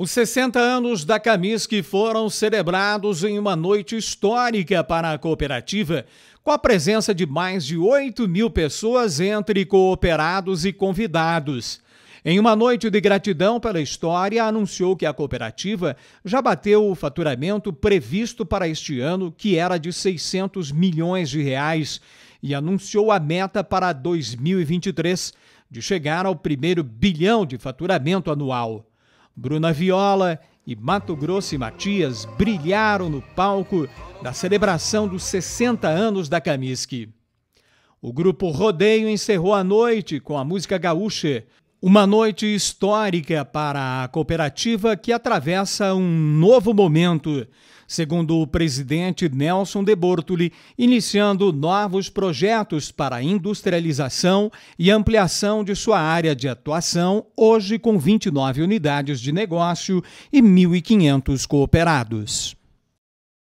Os 60 anos da que foram celebrados em uma noite histórica para a cooperativa, com a presença de mais de 8 mil pessoas entre cooperados e convidados. Em uma noite de gratidão pela história, anunciou que a cooperativa já bateu o faturamento previsto para este ano, que era de 600 milhões de reais, e anunciou a meta para 2023, de chegar ao primeiro bilhão de faturamento anual. Bruna Viola e Mato Grosso e Matias brilharam no palco da celebração dos 60 anos da Camisque. O grupo Rodeio encerrou a noite com a música gaúcha, uma noite histórica para a cooperativa que atravessa um novo momento, segundo o presidente Nelson de Bortoli, iniciando novos projetos para a industrialização e ampliação de sua área de atuação, hoje com 29 unidades de negócio e 1.500 cooperados.